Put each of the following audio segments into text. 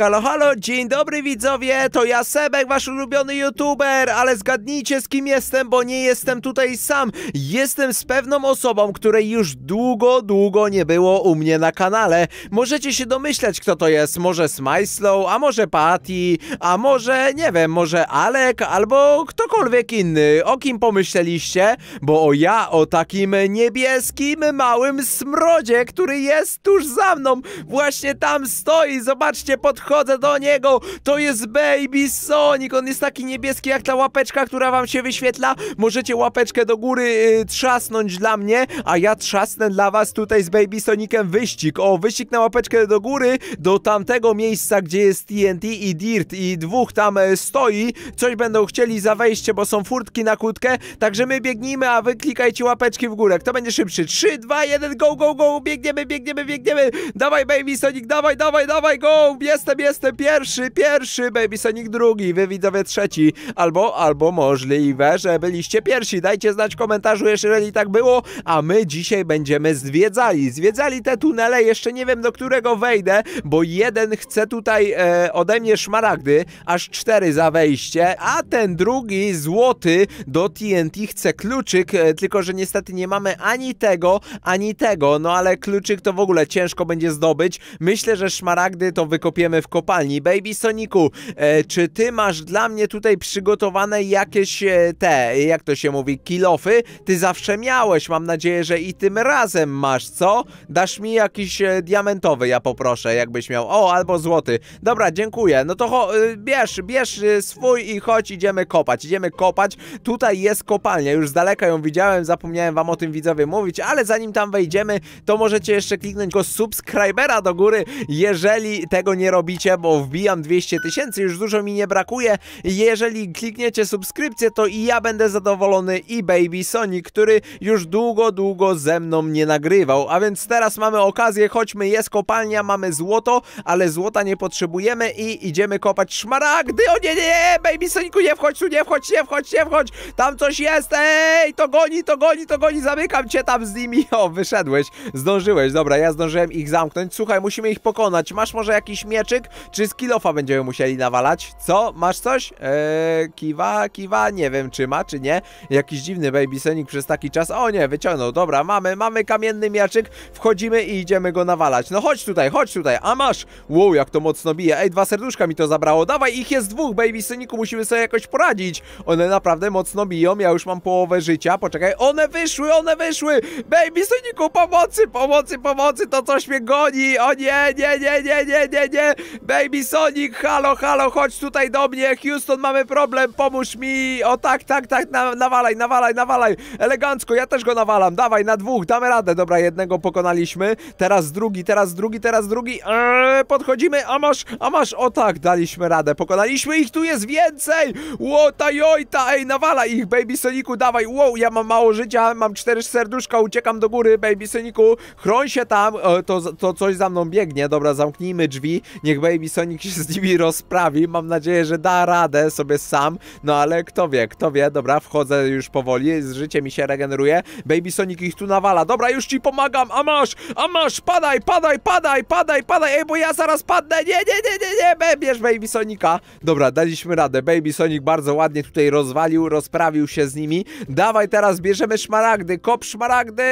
Halo, halo, dzień dobry widzowie, to ja Sebek, wasz ulubiony youtuber, ale zgadnijcie z kim jestem, bo nie jestem tutaj sam. Jestem z pewną osobą, której już długo, długo nie było u mnie na kanale. Możecie się domyślać, kto to jest, może Smyslow, a może Patty, a może, nie wiem, może Alek, albo ktokolwiek inny. O kim pomyśleliście? Bo o ja, o takim niebieskim małym smrodzie, który jest tuż za mną, właśnie tam stoi, zobaczcie, pod podchodzę do niego, to jest Baby Sonic, on jest taki niebieski jak ta łapeczka, która wam się wyświetla, możecie łapeczkę do góry y, trzasnąć dla mnie, a ja trzasnę dla was tutaj z Baby Sonicem wyścig, o, wyścig na łapeczkę do góry, do tamtego miejsca, gdzie jest TNT i Dirt i dwóch tam e, stoi, coś będą chcieli za wejście, bo są furtki na kłódkę, także my biegnijmy, a wy klikajcie łapeczki w górę, kto będzie szybszy, 3, 2, 1, go, go, go, biegniemy, biegniemy, biegniemy, dawaj Baby Sonic, dawaj, dawaj, dawaj, go, jestem jestem, jestem pierwszy, pierwszy, Baby Sonic drugi, wy widzowie trzeci, albo, albo możliwe, że byliście pierwsi, dajcie znać w komentarzu, jeżeli tak było, a my dzisiaj będziemy zwiedzali, zwiedzali te tunele, jeszcze nie wiem do którego wejdę, bo jeden chce tutaj e, ode mnie szmaragdy, aż cztery za wejście, a ten drugi złoty do TNT chce kluczyk, e, tylko że niestety nie mamy ani tego, ani tego, no ale kluczyk to w ogóle ciężko będzie zdobyć, myślę, że szmaragdy to wykopiemy w kopalni. Baby Soniku, e, czy ty masz dla mnie tutaj przygotowane jakieś e, te, jak to się mówi, kilofy? Ty zawsze miałeś, mam nadzieję, że i tym razem masz, co? Dasz mi jakiś e, diamentowy, ja poproszę, jakbyś miał. O, albo złoty. Dobra, dziękuję. No to e, bierz, bierz e, swój i chodź, idziemy kopać. Idziemy kopać. Tutaj jest kopalnia, już z daleka ją widziałem, zapomniałem wam o tym widzowie mówić, ale zanim tam wejdziemy, to możecie jeszcze kliknąć go subskrybera do góry, jeżeli tego nie robicie wbicia, bo wbijam 200 tysięcy, już dużo mi nie brakuje. Jeżeli klikniecie subskrypcję, to i ja będę zadowolony i Baby Sonic, który już długo, długo ze mną nie nagrywał. A więc teraz mamy okazję, chodźmy, jest kopalnia, mamy złoto, ale złota nie potrzebujemy i idziemy kopać szmaragdy. O nie, nie, nie, Baby Soniku, nie wchodź tu, nie wchodź, nie wchodź, nie wchodź, tam coś jest, ej, to goni, to goni, to goni, zamykam cię tam z nimi. O, wyszedłeś, zdążyłeś, dobra, ja zdążyłem ich zamknąć. Słuchaj, musimy ich pokonać. Masz może jakiś mieczyk? Czy z kilofa będziemy musieli nawalać? Co? Masz coś? Eee, kiwa, kiwa, nie wiem czy ma, czy nie. Jakiś dziwny baby Sonic przez taki czas. O nie, wyciągnął. Dobra, mamy, mamy kamienny miaczyk. Wchodzimy i idziemy go nawalać. No chodź tutaj, chodź tutaj. A masz! Wow, jak to mocno bije. Ej, dwa serduszka mi to zabrało. Dawaj, ich jest dwóch, baby Sonicu. Musimy sobie jakoś poradzić. One naprawdę mocno biją. Ja już mam połowę życia. Poczekaj. One wyszły, one wyszły. Baby Sonicu, pomocy, pomocy, pomocy. To coś mnie goni. O nie, nie, nie, nie, nie, nie, nie. Baby Sonic, halo, halo, chodź tutaj do mnie, Houston, mamy problem, pomóż mi, o tak, tak, tak, na, nawalaj, nawalaj, nawalaj, elegancko, ja też go nawalam, dawaj, na dwóch, damy radę, dobra, jednego pokonaliśmy, teraz drugi, teraz drugi, teraz drugi, eee, podchodzimy, a masz, a masz, o tak, daliśmy radę, pokonaliśmy ich, tu jest więcej, łota jojta, ej, nawala ich, Baby Soniku, dawaj, wow, ja mam mało życia, mam cztery serduszka, uciekam do góry, Baby Soniku, chroń się tam, e, to, to coś za mną biegnie, dobra, zamknijmy drzwi, niech Baby Sonic się z nimi rozprawi. Mam nadzieję, że da radę sobie sam, no ale kto wie, kto wie. Dobra, wchodzę już powoli, z życie mi się regeneruje. Baby Sonic ich tu nawala. Dobra, już ci pomagam, a masz, a masz, padaj, padaj, padaj, padaj, padaj, ej, bo ja zaraz padnę. Nie, nie, nie, nie, nie, bierz Baby Sonic'a. Dobra, daliśmy radę. Baby Sonic bardzo ładnie tutaj rozwalił, rozprawił się z nimi. Dawaj teraz, bierzemy szmaragdy, kop szmaragdy.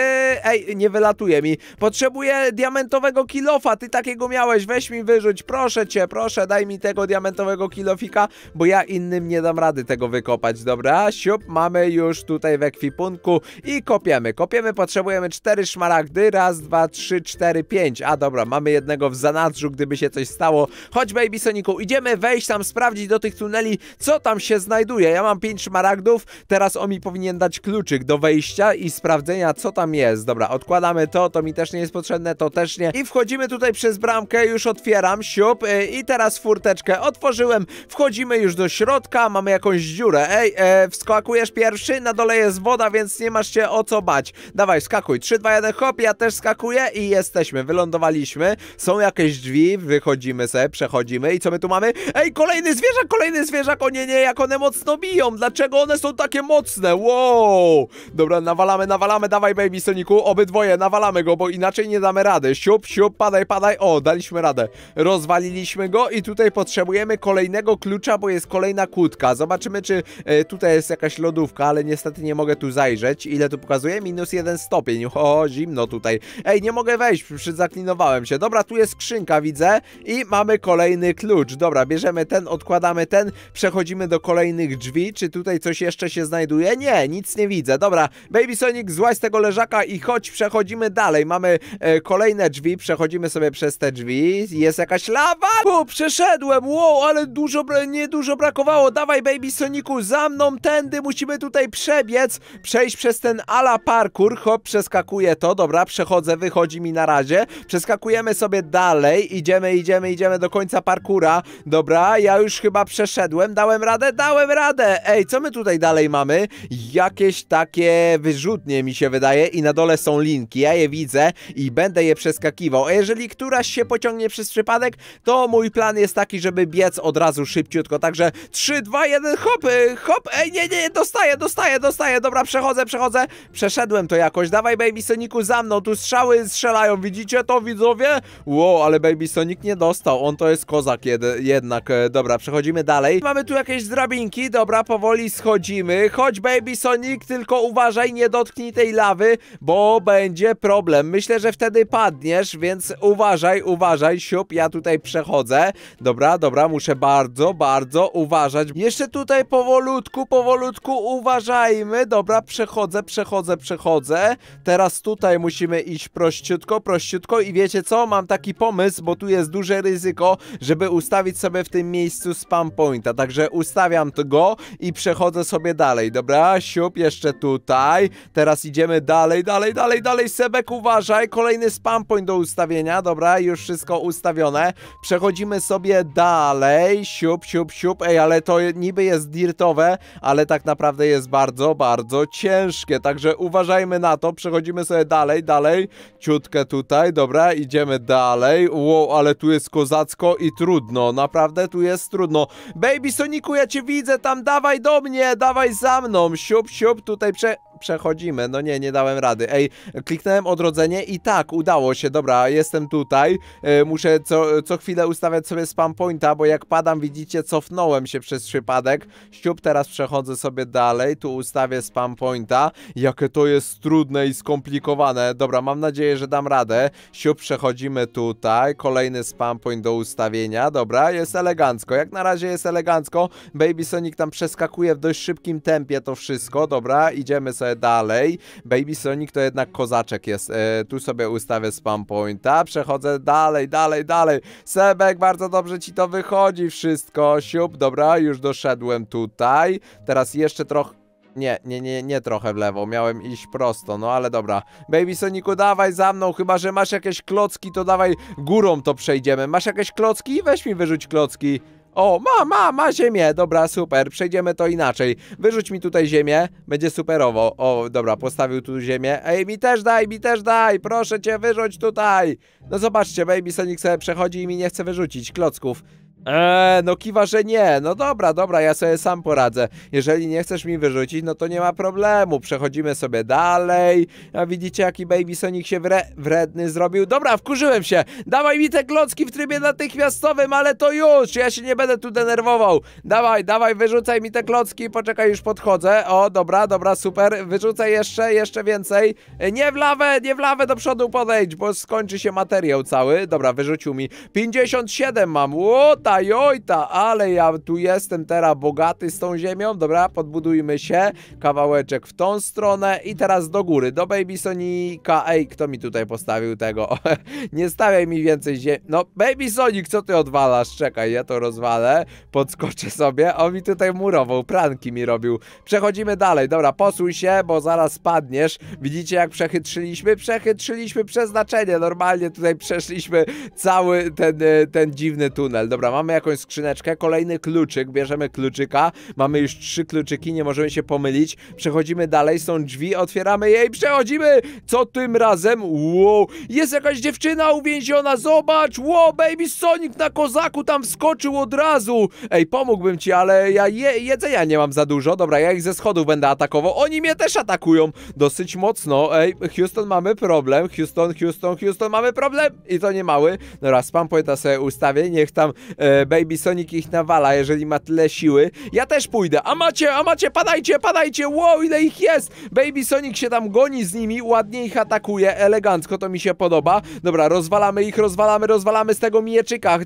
Ej, nie wylatuje mi. Potrzebuję diamentowego kilofa, ty takiego miałeś, weź mi wyrzuć, proszę proszę cię, proszę, daj mi tego diamentowego kilofika, bo ja innym nie dam rady tego wykopać, dobra? Siup, mamy już tutaj w ekwipunku i kopiemy. Kopiemy, potrzebujemy cztery szmaragdy, raz, dwa, trzy, cztery, pięć. A dobra, mamy jednego w zanadrzu, gdyby się coś stało. Chodź, Baby Soniku, idziemy wejść tam, sprawdzić do tych tuneli, co tam się znajduje. Ja mam pięć szmaragdów, teraz on mi powinien dać kluczyk do wejścia i sprawdzenia, co tam jest. Dobra, odkładamy to, to mi też nie jest potrzebne, to też nie. I wchodzimy tutaj przez bramkę, już otwieram, siup, Y, i teraz furteczkę otworzyłem, wchodzimy już do środka, mamy jakąś dziurę, ej, e, wskakujesz pierwszy, na dole jest woda, więc nie masz się o co bać, dawaj, skakuj, 3, 2, 1, hop, ja też skakuję i jesteśmy, wylądowaliśmy, są jakieś drzwi, wychodzimy sobie, przechodzimy i co my tu mamy? Ej, kolejny zwierzak, kolejny zwierzak, o nie, nie, jak one mocno biją, dlaczego one są takie mocne, wow, dobra, nawalamy, nawalamy, dawaj baby Soniku, obydwoje, nawalamy go, bo inaczej nie damy rady, siup, siup, padaj, padaj, o, daliśmy radę, rozwalamy rozwaliliśmy go i tutaj potrzebujemy kolejnego klucza, bo jest kolejna kłódka. Zobaczymy, czy e, tutaj jest jakaś lodówka, ale niestety nie mogę tu zajrzeć. Ile tu pokazuje? Minus jeden stopień. O, zimno tutaj. Ej, nie mogę wejść, przyzaklinowałem się. Dobra, tu jest skrzynka, widzę. I mamy kolejny klucz. Dobra, bierzemy ten, odkładamy ten, przechodzimy do kolejnych drzwi. Czy tutaj coś jeszcze się znajduje? Nie, nic nie widzę. Dobra, Baby Sonic, złaź z tego leżaka i chodź, przechodzimy dalej. Mamy e, kolejne drzwi, przechodzimy sobie przez te drzwi. Jest jakaś lawa Rabat? O, przeszedłem, wow, ale dużo, nie dużo brakowało. Dawaj, baby Soniku, za mną, tędy, musimy tutaj przebiec. Przejść przez ten ala parkour, hop, przeskakuję to, dobra, przechodzę, wychodzi mi na razie. Przeskakujemy sobie dalej, idziemy, idziemy, idziemy do końca parkura. Dobra, ja już chyba przeszedłem, dałem radę, dałem radę. Ej, co my tutaj dalej mamy? Jakieś takie wyrzutnie mi się wydaje i na dole są linki, ja je widzę i będę je przeskakiwał. A jeżeli któraś się pociągnie przez przypadek, to mój plan jest taki, żeby biec od razu szybciutko. Także 3, 2, 1, hop, y, hop, ej, nie, nie, dostaję, dostaję, dostaję, dobra, przechodzę, przechodzę. Przeszedłem to jakoś, dawaj Baby Soniku za mną, tu strzały strzelają, widzicie to widzowie? Wow, ale Baby Sonic nie dostał, on to jest kozak jed jednak. E, dobra, przechodzimy dalej. Mamy tu jakieś drabinki, dobra, powoli schodzimy. Chodź Baby Sonic, tylko uważaj, nie dotknij tej lawy, bo będzie problem. Myślę, że wtedy padniesz, więc uważaj, uważaj, siup, ja tutaj przechodzę. Dobra, dobra, muszę bardzo, bardzo uważać. Jeszcze tutaj powolutku, powolutku uważajmy. Dobra, przechodzę, przechodzę, przechodzę. Teraz tutaj musimy iść prościutko, prościutko i wiecie co? Mam taki pomysł, bo tu jest duże ryzyko, żeby ustawić sobie w tym miejscu spam pointa. Także ustawiam go i przechodzę sobie dalej. Dobra, siup, jeszcze tutaj. Teraz idziemy dalej, dalej, dalej, dalej. Sebek, uważaj. Kolejny spam point do ustawienia. Dobra, już wszystko ustawione. Przechodzimy sobie dalej, siup, siup, siup, ej, ale to niby jest dirtowe, ale tak naprawdę jest bardzo, bardzo ciężkie, także uważajmy na to, przechodzimy sobie dalej, dalej, ciutkę tutaj, dobra, idziemy dalej, wow, ale tu jest kozacko i trudno, naprawdę tu jest trudno. Baby Soniku, ja cię widzę tam, dawaj do mnie, dawaj za mną, siup, siup, tutaj prze przechodzimy. No nie, nie dałem rady. Ej, kliknąłem odrodzenie i tak, udało się. Dobra, jestem tutaj. E, muszę co, co chwilę ustawiać sobie spam pointa, bo jak padam, widzicie, cofnąłem się przez przypadek. Ściup, teraz przechodzę sobie dalej. Tu ustawię spam pointa. Jakie to jest trudne i skomplikowane. Dobra, mam nadzieję, że dam radę. Ściup, przechodzimy tutaj. Kolejny spam point do ustawienia. Dobra, jest elegancko. Jak na razie jest elegancko. Baby Sonic tam przeskakuje w dość szybkim tempie to wszystko. Dobra, idziemy sobie dalej. Baby Sonic to jednak kozaczek jest. E, tu sobie ustawię spam pointa, przechodzę dalej, dalej, dalej. Sebek, bardzo dobrze ci to wychodzi wszystko. Siup, dobra, już doszedłem tutaj. Teraz jeszcze trochę... Nie, nie, nie, nie trochę w lewo, miałem iść prosto, no ale dobra. Baby Soniku, dawaj za mną, chyba że masz jakieś klocki, to dawaj górą to przejdziemy. Masz jakieś klocki? Weź mi wyrzuć klocki. O, ma, ma, ma ziemię. Dobra, super. Przejdziemy to inaczej. Wyrzuć mi tutaj ziemię. Będzie superowo. O, dobra, postawił tu ziemię. Ej, mi też daj, mi też daj. Proszę cię, wyrzuć tutaj. No zobaczcie, Baby Sonic sobie przechodzi i mi nie chce wyrzucić klocków. Eee, no kiwa, że nie. No dobra, dobra, ja sobie sam poradzę. Jeżeli nie chcesz mi wyrzucić, no to nie ma problemu. Przechodzimy sobie dalej. A widzicie, jaki Baby Sonic się wre wredny zrobił. Dobra, wkurzyłem się. Dawaj mi te klocki w trybie natychmiastowym, ale to już. Ja się nie będę tu denerwował. Dawaj, dawaj, wyrzucaj mi te klocki. Poczekaj, już podchodzę. O, dobra, dobra, super. Wyrzucaj jeszcze, jeszcze więcej. Nie w lawę, nie w lawę do przodu podejdź, bo skończy się materiał cały. Dobra, wyrzucił mi. 57 mam. Łota! Ojta, ale ja tu jestem teraz bogaty z tą ziemią. Dobra, podbudujmy się. Kawałeczek w tą stronę i teraz do góry, do Baby Sonika. Ej, kto mi tutaj postawił tego? nie stawiaj mi więcej ziemi. No, Baby Sonic, co ty odwalasz? Czekaj, ja to rozwalę. Podskoczę sobie. On mi tutaj murował, pranki mi robił. Przechodzimy dalej. Dobra, posuń się, bo zaraz spadniesz. Widzicie, jak przechytrzyliśmy? Przechytrzyliśmy przeznaczenie. Normalnie tutaj przeszliśmy cały ten, e, ten dziwny tunel. Dobra, mam mamy jakąś skrzyneczkę, kolejny kluczyk, bierzemy kluczyka, mamy już trzy kluczyki, nie możemy się pomylić, przechodzimy dalej, są drzwi, otwieramy je i przechodzimy! Co tym razem? Wow, jest jakaś dziewczyna uwięziona, zobacz! Wow, baby Sonic na kozaku tam wskoczył od razu! Ej, pomógłbym ci, ale ja je, jedzenia nie mam za dużo, dobra, ja ich ze schodów będę atakował, oni mnie też atakują dosyć mocno, ej, Houston mamy problem, Houston, Houston, Houston mamy problem i to nie mały, dobra, no spam poeta sobie ustawię, niech tam e, E, Baby Sonic ich nawala, jeżeli ma tyle siły. Ja też pójdę. A macie, a macie, padajcie, padajcie. Wow, ile ich jest. Baby Sonic się tam goni z nimi, ładnie ich atakuje, elegancko, to mi się podoba. Dobra, rozwalamy ich, rozwalamy, rozwalamy z tego mieczyka.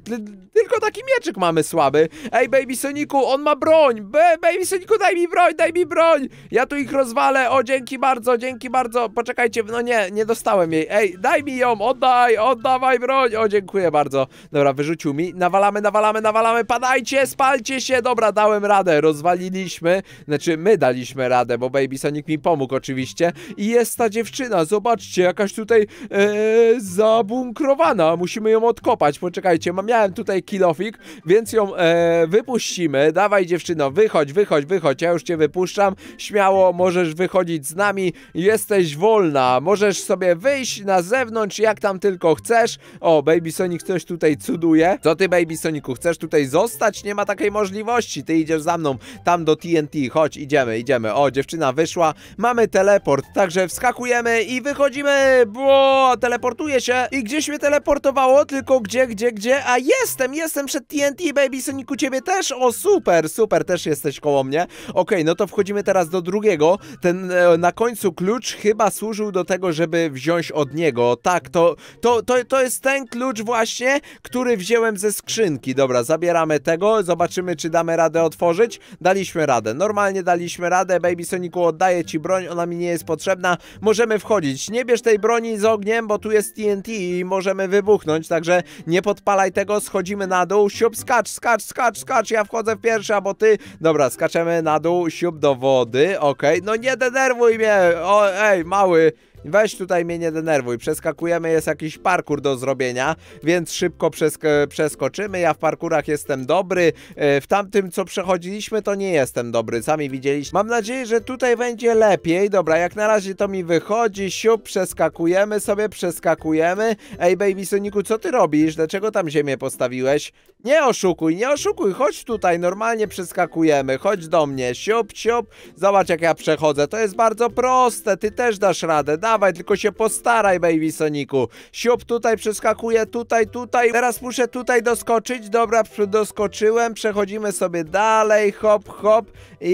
Tylko taki mieczyk mamy słaby. Ej, Baby Soniku, on ma broń. Be Baby Soniku, daj mi broń, daj mi broń. Ja tu ich rozwalę. O, dzięki bardzo, dzięki bardzo. Poczekajcie, no nie, nie dostałem jej. Ej, daj mi ją, oddaj, oddawaj broń. O, dziękuję bardzo. Dobra, wyrzucił mi. Nawalamy, nawalamy nawalamy, nawalamy, padajcie, spalcie się, dobra, dałem radę, rozwaliliśmy, znaczy my daliśmy radę, bo Baby Sonic mi pomógł oczywiście i jest ta dziewczyna, zobaczcie, jakaś tutaj ee, zabunkrowana, musimy ją odkopać, poczekajcie, miałem tutaj kilofik, więc ją e, wypuścimy, dawaj dziewczyno, wychodź, wychodź, wychodź, ja już cię wypuszczam, śmiało możesz wychodzić z nami, jesteś wolna, możesz sobie wyjść na zewnątrz jak tam tylko chcesz, o, Baby Sonic coś tutaj cuduje, co ty Baby Sonic chcesz tutaj zostać? Nie ma takiej możliwości. Ty idziesz za mną tam do TNT. Chodź, idziemy, idziemy. O, dziewczyna wyszła. Mamy teleport, także wskakujemy i wychodzimy. Bo teleportuje się i gdzieś mnie teleportowało, tylko gdzie, gdzie, gdzie? A jestem, jestem przed TNT, baby Soniku, ciebie też? O, super, super, też jesteś koło mnie. Okej, okay, no to wchodzimy teraz do drugiego. Ten e, na końcu klucz chyba służył do tego, żeby wziąć od niego. Tak, to, to, to, to jest ten klucz właśnie, który wziąłem ze skrzynki. Dobra, zabieramy tego, zobaczymy, czy damy radę otworzyć. Daliśmy radę. Normalnie daliśmy radę. Baby Soniku, oddaję ci broń, ona mi nie jest potrzebna. Możemy wchodzić. Nie bierz tej broni z ogniem, bo tu jest TNT i możemy wybuchnąć, także nie podpalaj tego. Schodzimy na dół. Siup, skacz, skacz, skacz, skacz. Ja wchodzę w pierwszy, a bo ty... Dobra, skaczemy na dół. Siup do wody. Okej, okay. no nie denerwuj mnie. O, ej, mały. Weź tutaj mnie nie denerwuj. Przeskakujemy, jest jakiś parkur do zrobienia, więc szybko przesk przeskoczymy. Ja w parkurach jestem dobry. E, w tamtym, co przechodziliśmy, to nie jestem dobry. Sami widzieliście. Mam nadzieję, że tutaj będzie lepiej. Dobra, jak na razie to mi wychodzi. Siup, przeskakujemy sobie, przeskakujemy. Ej, Baby Soniku, co ty robisz? Dlaczego tam ziemię postawiłeś? Nie oszukuj, nie oszukuj. Chodź tutaj, normalnie przeskakujemy. Chodź do mnie. Siup, siup. Zobacz, jak ja przechodzę. To jest bardzo proste. Ty też dasz radę. Dawaj dawaj, tylko się postaraj, baby Soniku. Siup tutaj przeskakuje, tutaj, tutaj. Teraz muszę tutaj doskoczyć, dobra, doskoczyłem, przechodzimy sobie dalej, hop, hop. I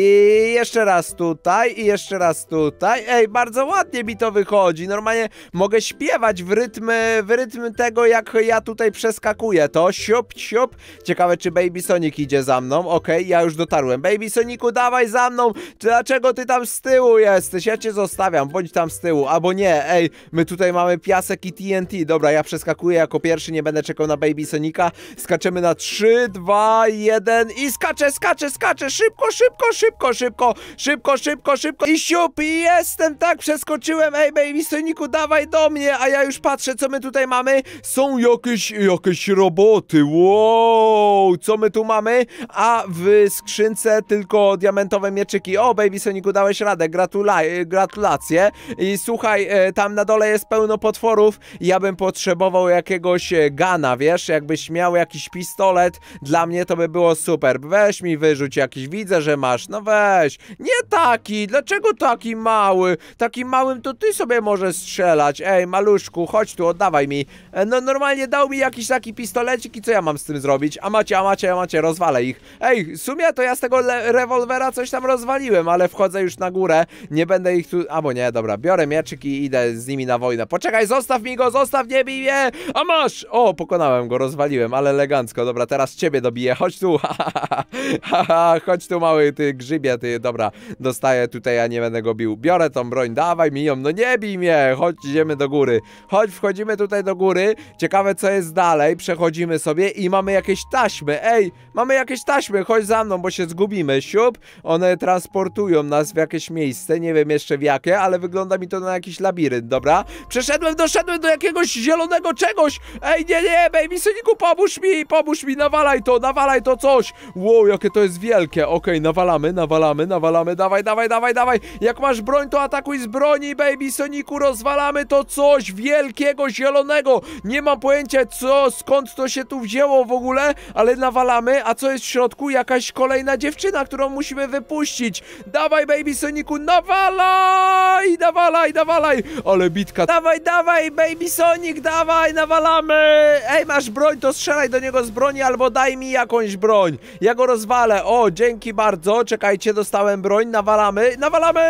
jeszcze raz tutaj, i jeszcze raz tutaj. Ej, bardzo ładnie mi to wychodzi. Normalnie mogę śpiewać w rytm, w rytm tego, jak ja tutaj przeskakuję. To siup, siup. Ciekawe, czy Baby Sonic idzie za mną. Okej, okay, ja już dotarłem. Baby Soniku, dawaj za mną. Dlaczego ty tam z tyłu jesteś? Ja cię zostawiam. Bądź tam z tyłu, albo nie, ej, my tutaj mamy piasek i TNT. Dobra, ja przeskakuję jako pierwszy, nie będę czekał na Baby Sonika. Skaczemy na 3, 2, 1 i skaczę, skaczę, skaczę. Szybko, szybko, szybko, szybko, szybko, szybko, szybko. I siup, i jestem, tak, przeskoczyłem. Ej, Baby Soniku, dawaj do mnie, a ja już patrzę, co my tutaj mamy. Są jakieś, jakieś roboty, wow, co my tu mamy? A w skrzynce tylko diamentowe mieczyki. O, Baby Soniku, dałeś radę, Gratula gratulacje. I słuchaj, słuchaj, e, tam na dole jest pełno potworów, ja bym potrzebował jakiegoś e, gana, wiesz, jakbyś miał jakiś pistolet, dla mnie to by było super, weź mi wyrzuć jakiś, widzę, że masz, no weź, nie taki, dlaczego taki mały, takim małym to ty sobie możesz strzelać, ej, maluszku, chodź tu, oddawaj mi, e, no normalnie dał mi jakiś taki pistolecik i co ja mam z tym zrobić, a macie, a macie, a macie, rozwalę ich, ej, w sumie to ja z tego rewolwera coś tam rozwaliłem, ale wchodzę już na górę, nie będę ich tu, albo nie, dobra, biorę mieczyk i idę z nimi na wojnę. Poczekaj, zostaw mi go, zostaw, nie bij mnie! A masz! O, pokonałem go, rozwaliłem, ale elegancko. Dobra, teraz ciebie dobiję, chodź tu, ha, chodź tu mały ty grzybie, ty, dobra. Dostaję tutaj, a nie będę go bił. Biorę tą broń, dawaj mi ją, no nie bij mnie! Chodź, idziemy do góry. Chodź, wchodzimy tutaj do góry. Ciekawe, co jest dalej. Przechodzimy sobie i mamy jakieś taśmy. Ej, mamy jakieś taśmy, chodź za mną, bo się zgubimy. Siup, one transportują nas w jakieś miejsce, nie wiem jeszcze w jakie, ale wygląda mi to na jakiś jakiś labirynt, dobra? Przeszedłem, doszedłem do jakiegoś zielonego czegoś! Ej, nie, nie, baby syniku, pomóż mi, pomóż mi, nawalaj to, nawalaj to coś! Wow, jakie to jest wielkie, okej, okay, nawalamy, nawalamy, nawalamy, dawaj, dawaj, dawaj, dawaj! Jak masz broń, to atakuj z broni, baby soniku, rozwalamy to coś wielkiego, zielonego! Nie mam pojęcia, co, skąd to się tu wzięło w ogóle, ale nawalamy, a co jest w środku? Jakaś kolejna dziewczyna, którą musimy wypuścić! Dawaj, baby soniku, nawalaj, nawalaj, nawalaj! Ale bitka. Dawaj, dawaj, baby Sonic, dawaj, nawalamy! Ej, masz broń, to strzelaj do niego z broni albo daj mi jakąś broń. Ja go rozwalę. O, dzięki bardzo. Czekajcie, dostałem broń, nawalamy, nawalamy!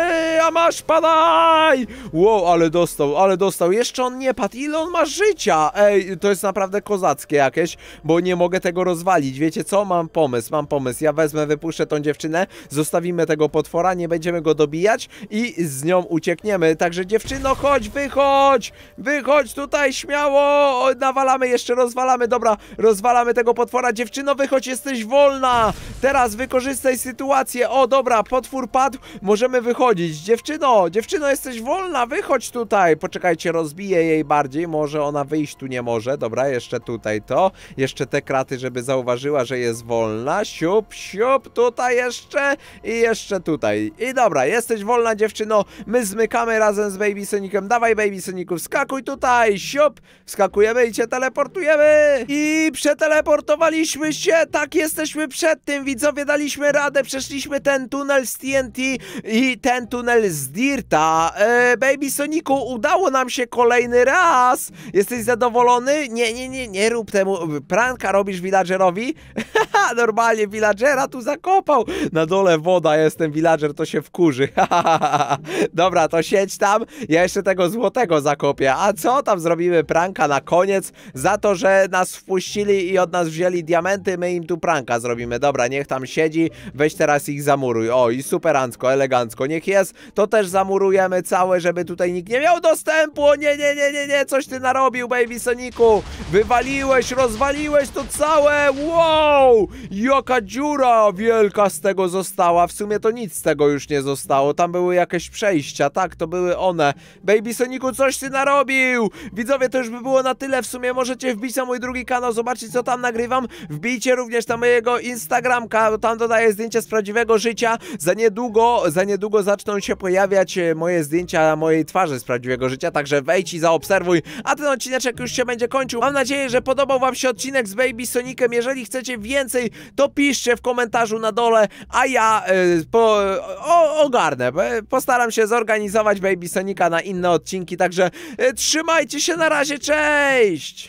A masz, padaj! Wow, ale dostał, ale dostał. Jeszcze on nie padł. Ile on ma życia? Ej, to jest naprawdę kozackie jakieś, bo nie mogę tego rozwalić. Wiecie co? Mam pomysł, mam pomysł. Ja wezmę, wypuszczę tą dziewczynę, zostawimy tego potwora, nie będziemy go dobijać i z nią uciekniemy. Także dziewczyny dziewczyno, chodź, wychodź! Wychodź tutaj, śmiało! O, nawalamy jeszcze, rozwalamy, dobra, rozwalamy tego potwora. Dziewczyno, wychodź, jesteś wolna! Teraz wykorzystaj sytuację. O, dobra, potwór padł, możemy wychodzić. Dziewczyno, dziewczyno, jesteś wolna, wychodź tutaj. Poczekajcie, rozbiję jej bardziej, może ona wyjść tu nie może. Dobra, jeszcze tutaj to, jeszcze te kraty, żeby zauważyła, że jest wolna. Siup, siup, tutaj jeszcze i jeszcze tutaj. I dobra, jesteś wolna, dziewczyno, my zmykamy razem z Baby baby synikiem, dawaj baby syniku, skakuj tutaj, siup, skakujemy, i cię teleportujemy i przeteleportowaliśmy się, tak jesteśmy przed tym, widzowie, daliśmy radę, przeszliśmy ten tunel z TNT i ten tunel z Dirta. E, baby Soniku, udało nam się kolejny raz, jesteś zadowolony? Nie, nie, nie, nie rób temu, pranka robisz villagerowi? Ha, normalnie villagera tu zakopał. Na dole woda, jestem villager, to się wkurzy. Ha, ha, ha, Dobra, to siedź tam, ja jeszcze tego złotego zakopię. A co tam zrobimy pranka na koniec? Za to, że nas wpuścili i od nas wzięli diamenty, my im tu pranka zrobimy. Dobra, niech tam siedzi, weź teraz ich zamuruj. O, i superancko, elegancko, niech jest. To też zamurujemy całe, żeby tutaj nikt nie miał dostępu. O nie, nie, nie, nie, nie, coś ty narobił, baby Soniku. Wywaliłeś, rozwaliłeś to całe. Wow! Jaka dziura wielka z tego została. W sumie to nic z tego już nie zostało. Tam były jakieś przejścia. Tak, to były one. Baby Soniku, coś ty narobił! Widzowie, to już by było na tyle. W sumie możecie wbić na mój drugi kanał, zobaczyć co tam nagrywam. Wbijcie również tam mojego Instagramka. Tam dodaję zdjęcia z prawdziwego życia. Za niedługo, za niedługo zaczną się pojawiać e, moje zdjęcia mojej twarzy z prawdziwego życia. Także wejdź i zaobserwuj. A ten odcineczek już się będzie kończył. Mam nadzieję, że podobał wam się odcinek z Baby Sonikiem. Jeżeli chcecie więcej więcej, to piszcie w komentarzu na dole, a ja y, po, o, ogarnę. E, postaram się zorganizować Baby Sonika na inne odcinki, także y, trzymajcie się na razie, cześć!